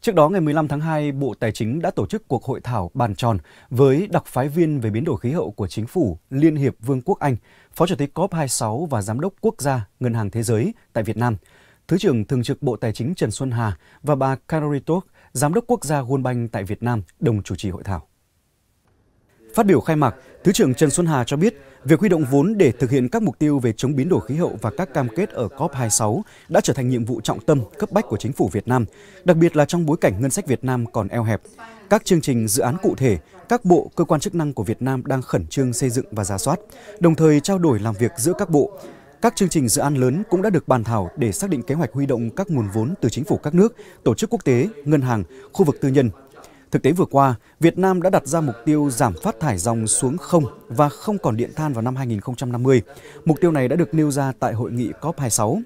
Trước đó, ngày 15 tháng 2, Bộ Tài chính đã tổ chức cuộc hội thảo bàn tròn với đặc phái viên về biến đổi khí hậu của chính phủ Liên hiệp Vương quốc Anh, Phó Chủ tịch COP26 và Giám đốc Quốc gia Ngân hàng Thế giới tại Việt Nam, Thứ trưởng Thường trực Bộ Tài chính Trần Xuân Hà và bà Carrie Giám đốc Quốc gia World Bank tại Việt Nam, đồng chủ trì hội thảo. Phát biểu khai mạc, Thứ trưởng Trần Xuân Hà cho biết, việc huy động vốn để thực hiện các mục tiêu về chống biến đổi khí hậu và các cam kết ở COP26 đã trở thành nhiệm vụ trọng tâm, cấp bách của chính phủ Việt Nam, đặc biệt là trong bối cảnh ngân sách Việt Nam còn eo hẹp. Các chương trình dự án cụ thể, các bộ, cơ quan chức năng của Việt Nam đang khẩn trương xây dựng và giả soát, đồng thời trao đổi làm việc giữa các bộ, các chương trình dự án lớn cũng đã được bàn thảo để xác định kế hoạch huy động các nguồn vốn từ chính phủ các nước, tổ chức quốc tế, ngân hàng, khu vực tư nhân Thực tế vừa qua, Việt Nam đã đặt ra mục tiêu giảm phát thải dòng xuống không và không còn điện than vào năm 2050. Mục tiêu này đã được nêu ra tại hội nghị COP26.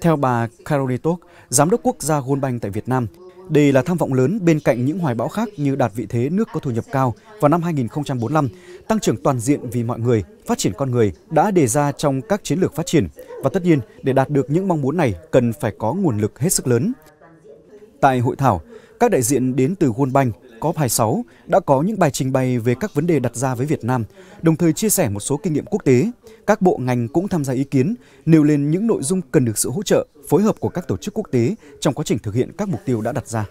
Theo bà Caroline Tok, Giám đốc quốc gia Gold Bank tại Việt Nam, đây là tham vọng lớn bên cạnh những hoài bão khác như đạt vị thế nước có thu nhập cao vào năm 2045, tăng trưởng toàn diện vì mọi người, phát triển con người đã đề ra trong các chiến lược phát triển. Và tất nhiên, để đạt được những mong muốn này cần phải có nguồn lực hết sức lớn. Tại hội thảo, các đại diện đến từ World Bank, COP26 đã có những bài trình bày về các vấn đề đặt ra với Việt Nam, đồng thời chia sẻ một số kinh nghiệm quốc tế. Các bộ ngành cũng tham gia ý kiến, nêu lên những nội dung cần được sự hỗ trợ, phối hợp của các tổ chức quốc tế trong quá trình thực hiện các mục tiêu đã đặt ra.